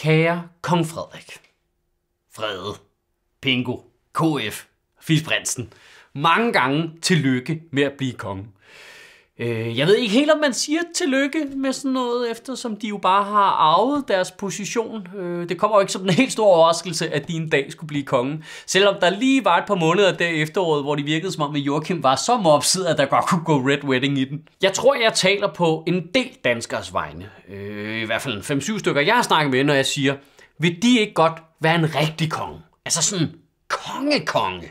Kære Kong Frederik, Frede, Pingo, KF, Fisprinsen, mange gange tillykke med at blive konge. Øh, jeg ved ikke helt, om man siger tillykke med sådan noget, eftersom de jo bare har arvet deres position. Øh, det kommer jo ikke som en helt stor overraskelse, at de en dag skulle blive konge. Selvom der lige var et par måneder der efteråret, hvor det virkede som om, at Joachim var så mopset, at der godt kunne gå Red Wedding i den. Jeg tror, jeg taler på en del danskers vegne. Øh, I hvert fald 5-7 stykker, jeg har snakket med, når jeg siger, vil de ikke godt være en rigtig konge? Altså sådan konge-konge.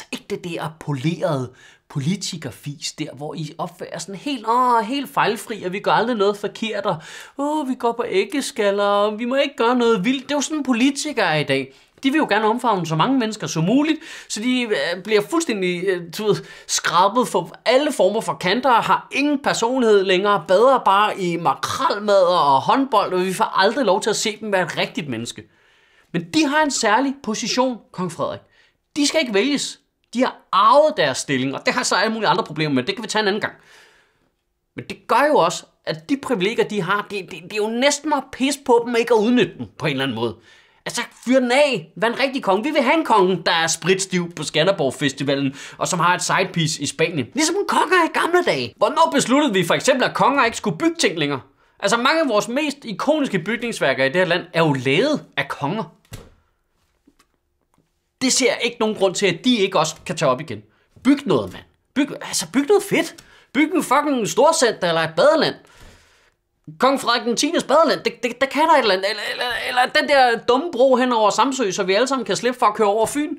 Altså ikke det der polerede politikerfis der, hvor I opfører sådan helt, åh, helt fejlfri, og vi gør aldrig noget forkert, og åh, vi går på æggeskaller, og vi må ikke gøre noget vildt. Det er jo sådan politikere i dag. De vil jo gerne omfavne så mange mennesker som muligt, så de øh, bliver fuldstændig øh, du ved, skrabet for alle former for kanter, har ingen personlighed længere, bader bare i makralmad og håndbold, og vi får aldrig lov til at se dem være et rigtigt menneske. Men de har en særlig position, kong Frederik. De skal ikke vælges. De har arvet deres stilling, og det har så alle mulige andre problemer med. Det kan vi tage en anden gang. Men det gør jo også, at de privilegier, de har, det, det, det er jo næsten at pisse på dem, ikke at udnytte dem på en eller anden måde. Altså, fyr den af. Vær en rigtig konge. Vi vil have en konge, der er spritstiv på Skanderborg Festivalen, og som har et sidepiece i Spanien. Ligesom en konger i gamle dage. Hvornår besluttede vi for eksempel, at konger ikke skulle bygge ting længere? Altså, mange af vores mest ikoniske bygningsværker i det her land er jo lavet af konger. Det ser jeg ikke nogen grund til, at de ikke også kan tage op igen. Byg noget, mand. Byg, altså, byg noget fedt. Byg en fucking storcenter eller et badeland. Kong Frederik den 10. badeland, det, det, der kan der et eller andet. Eller, eller, eller den der dumme bro hen over Samsø, så vi alle sammen kan slippe for at køre over Fyn.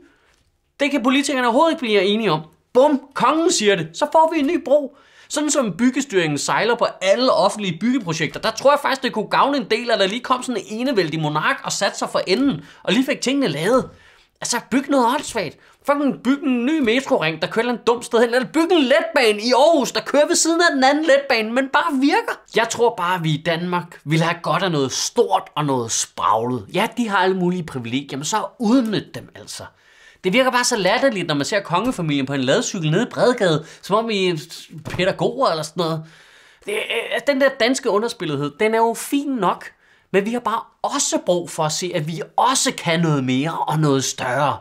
Det kan politikerne overhovedet ikke blive enige om. Bum, kongen siger det. Så får vi en ny bro. Sådan som byggestyringen sejler på alle offentlige byggeprojekter, der tror jeg faktisk, det kunne gavne en del, at der lige kom sådan en enevældig monark og satte sig for enden, og lige fik tingene lavet. Altså, byg noget åndssvagt. Fucking byg en ny metroring, der kører en dum sted hen. Eller byg en letbane i Aarhus, der kører ved siden af den anden letbane, men bare virker. Jeg tror bare, at vi i Danmark vil have godt af noget stort og noget spraglet. Ja, de har alle mulige privilegier, men så udnyt dem altså. Det virker bare så latterligt, når man ser kongefamilien på en ladcykel nede i Bredegade, som om I er pædagoger eller sådan noget. Det, øh, den der danske underspillethed, den er jo fin nok. Men vi har bare også brug for at se, at vi også kan noget mere og noget større.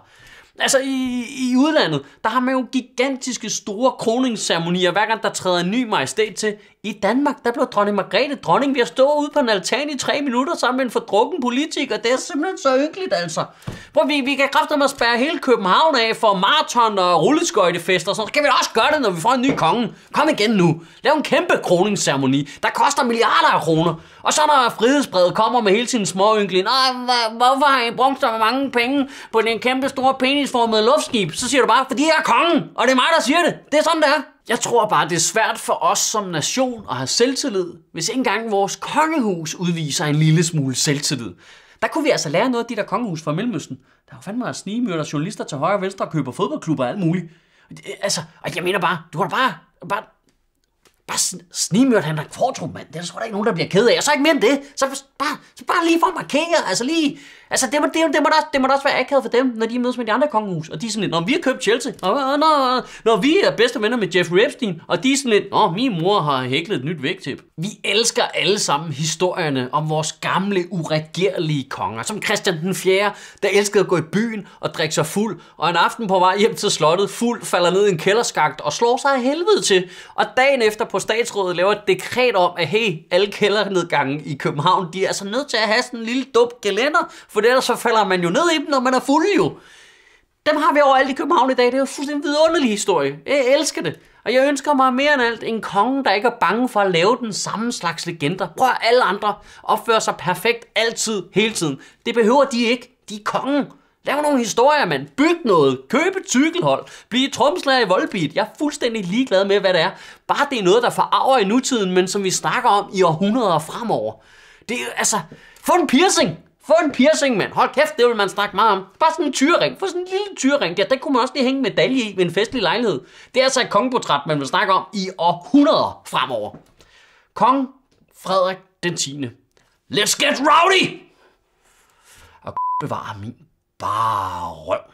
Altså i, i udlandet, der har man jo gigantiske store kroningsceremonier, hver gang der træder en ny majestæt til. I Danmark, der blev dronning Margrethe dronning ved at stå ude på en altan i tre minutter sammen med en fordrukken politiker. Det er simpelthen så ynkeligt, altså. Hvor vi, vi kan kræfte med at spære hele København af for maraton og rulleskøjtefester. Så skal vi da også gøre det, når vi får en ny konge. Kom igen nu. Lav en kæmpe kroningsceremoni, der koster milliarder af kroner. Og så når frihedsbredet kommer med hele sin små yngling. hvorfor har I brugt så mange penge på den kæmpe store penisformede luftskib? Så siger du bare, fordi jeg er kongen, og det er mig, der siger det. Det er sådan, det er. Jeg tror bare, det er svært for os som nation at have selvtillid, hvis ikke engang vores kongehus udviser en lille smule selvtillid. Der kunne vi altså lære noget af de der kongehus fra Mellemøsten. Der er jo fandme at snigemyrder, journalister til højre og venstre og køber fodboldklubber og alt muligt. Altså, og jeg mener bare, du har bare, bare, bare snigmyrdet han der kvartrum, mand. Det er der sgu da ikke nogen, der bliver ked af. Og så ikke mere end det. Så bare, så bare lige for at markere, altså lige, Altså, det må, det, det må, da, det må da også være akavet for dem, når de mødes med de andre kongehus. Og de er sådan lidt, når vi har købt Chelsea, og når, når vi er bedste venner med Jeffrey Epstein, og de er sådan lidt, når min mor har hæklet et nyt vægtip. Vi elsker alle sammen historierne om vores gamle, uregerlige konger, som Christian den 4., der elskede at gå i byen og drikke sig fuld, og en aften på vej hjem til slottet, fuld, falder ned i en kælderskagt og slår sig af helvede til. Og dagen efter på statsrådet laver et dekret om, at hey, alle kældernedgange i København, de er altså nødt til at have sådan en lille dum gelænder, for ellers så falder man jo ned i dem, når man er fuld jo. Dem har vi overalt i København i dag. Det er jo fuldstændig en vidunderlig historie. Jeg elsker det. Og jeg ønsker mig mere end alt en konge, der ikke er bange for at lave den samme slags legender. Prøv at alle andre opfører sig perfekt altid, hele tiden. Det behøver de ikke. De er kongen. Lav nogle historier, mand. Byg noget. Køb et cykelhold. Bliv tromslager i voldbit. Jeg er fuldstændig ligeglad med, hvad det er. Bare det er noget, der forarver i nutiden, men som vi snakker om i århundreder fremover. Det er altså... Få en piercing! Få en piercing, mand. Hold kæft, det vil man snakke meget om. Bare sådan en tyrring. Få sådan en lille tyrring der. kunne man også lige hænge en medalje i ved en festlig lejlighed. Det er altså et kongeportræt, man vil snakke om i århundreder fremover. Kong Frederik den 10. Let's get rowdy! Og bevare min bare røv.